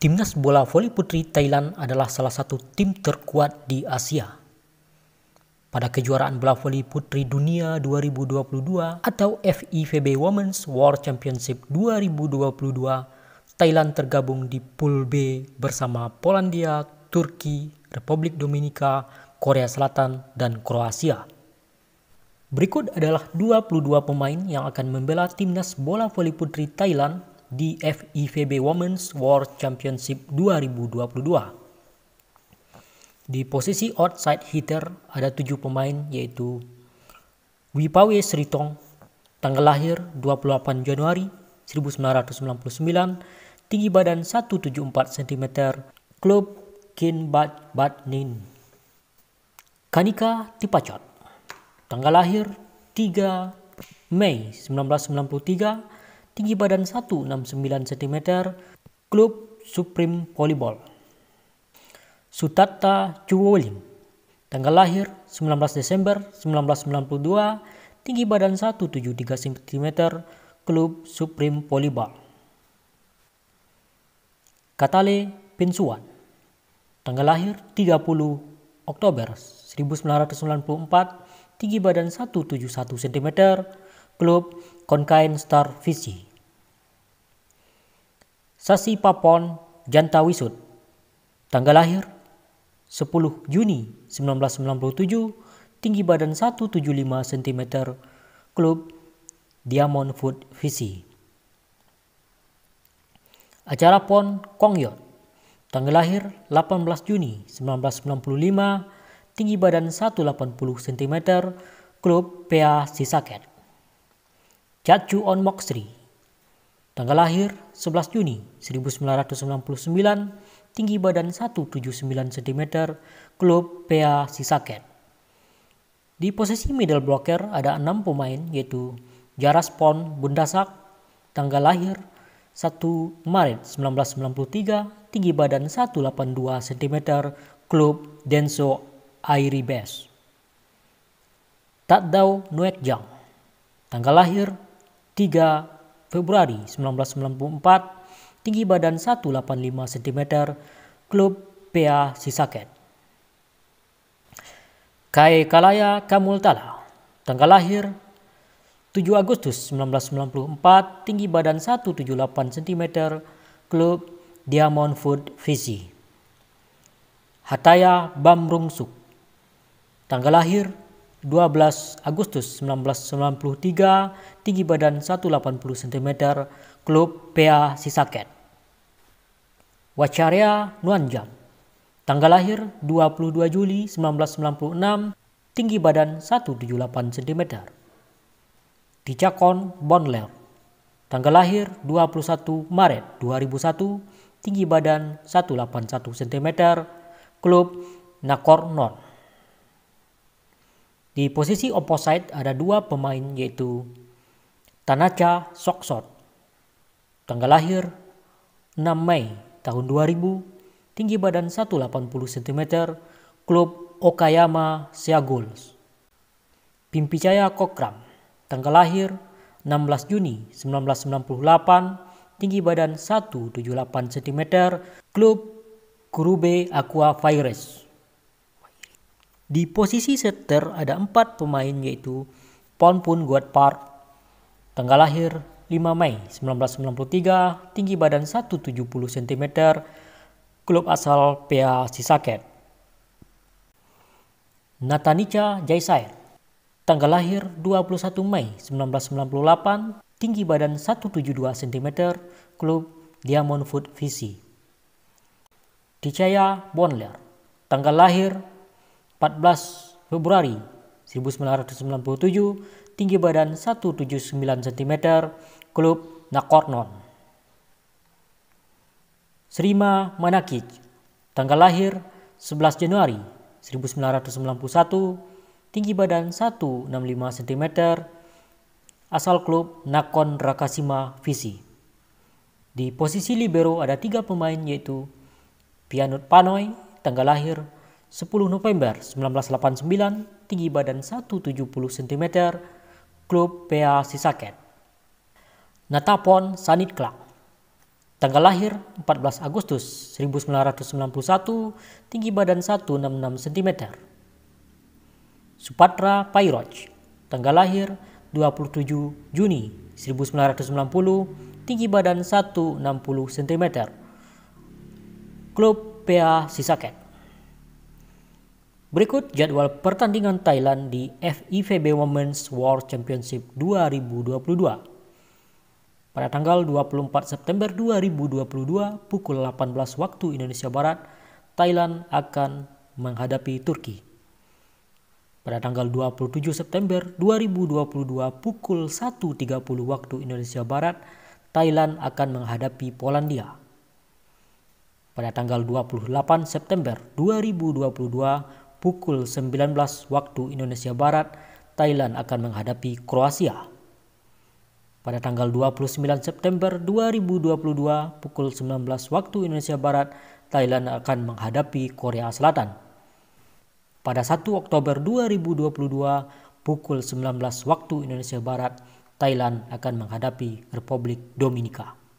Timnas bola voli putri Thailand adalah salah satu tim terkuat di Asia. Pada kejuaraan bola voli putri dunia 2022 atau FIVB Women's World Championship 2022, Thailand tergabung di Pool B bersama Polandia, Turki, Republik Dominika, Korea Selatan, dan Kroasia. Berikut adalah 22 pemain yang akan membela timnas bola voli putri Thailand di FIVB Women's World Championship 2022. Di posisi outside hitter ada tujuh pemain yaitu Wipawe Sritong, tanggal lahir 28 Januari 1999, tinggi badan 174 cm, klub Kinbat Batnin. Kanika Tipacot, tanggal lahir 3 Mei 1993, tinggi badan 169 cm, klub Supreme Volleyball. Sutatta Chuwolim, tanggal lahir 19 Desember 1992, tinggi badan 173 cm, klub Supreme Volleyball. Katale Pinsuan, tanggal lahir 30 Oktober 1994, tinggi badan 171 cm, Club Konkain Star Visi. Sasi Papon Jantawisut. Tanggal lahir 10 Juni 1997, tinggi badan 175 cm, klub Diamond Food Visi. Acara PON Kongyot. Tanggal lahir 18 Juni 1995, tinggi badan 180 cm, klub Pea Sisaket. Jatju On Moksri. Tanggal lahir 11 Juni 1999, tinggi badan 179 cm, klub Pea Sisaket. Di posisi middle blocker ada enam pemain yaitu Jaraspon Bundasak, tanggal lahir 1 Maret 1993, tinggi badan 182 cm, klub Denso Airibes. Tatdau Nuekjang, tanggal lahir 3 Februari 1994, tinggi badan 185 cm, klub PA Sisaket. Kai Kalaya Kamultala tanggal lahir 7 Agustus 1994, tinggi badan 178 cm, klub Diamond Food Fiji. Hataya Bamrungsuk, tanggal lahir 12 Agustus 1993, tinggi badan 180 cm, klub PA Sisaket. Wacarya Nuanjang, tanggal lahir 22 Juli 1996, tinggi badan 178 cm. Dicakon Bonler, tanggal lahir 21 Maret 2001, tinggi badan 181 cm, klub Nakornon. Di posisi opposite ada dua pemain yaitu Tanaka Soksot. Tanggal lahir 6 Mei tahun 2000, tinggi badan 180 cm, klub Okayama Seagulls. Pimpicaya Kokram, tanggal lahir 16 Juni 1998, tinggi badan 178 cm, klub Kurube Aqua Virus. Di posisi setter ada empat pemain yaitu Pun Guat Park, tanggal lahir 5 Mei 1993, tinggi badan 170 cm, klub asal Pea Sisaket. Natanica Jaisai, tanggal lahir 21 Mei 1998, tinggi badan 172 cm, klub Diamond Food Visi. Dicaya Bonler, tanggal lahir 14 Februari 1997, tinggi badan 179 cm, klub Nakornon. Srima Manakic, tanggal lahir 11 Januari 1991, tinggi badan 165 cm, asal klub Nakon Rakasima Visi. Di posisi libero ada tiga pemain yaitu Pianut Panoi, tanggal lahir 10 November 1989, tinggi badan 170 cm, klub PA Sisaket. Natapon Sanit Club. Tanggal lahir 14 Agustus 1991, tinggi badan 166 cm. Supatra Pairoj. Tanggal lahir 27 Juni 1990, tinggi badan 160 cm. Klub PA Sisaket. Berikut jadwal pertandingan Thailand di FIVB Women's World Championship 2022. Pada tanggal 24 September 2022 pukul 18 waktu Indonesia Barat, Thailand akan menghadapi Turki. Pada tanggal 27 September 2022 pukul 1.30 waktu Indonesia Barat, Thailand akan menghadapi Polandia. Pada tanggal 28 September 2022 pukul 19 waktu Indonesia Barat, Thailand akan menghadapi Kroasia. Pada tanggal 29 September 2022 pukul 19 waktu Indonesia Barat, Thailand akan menghadapi Korea Selatan. Pada 1 Oktober 2022 pukul 19 waktu Indonesia Barat, Thailand akan menghadapi Republik Dominika.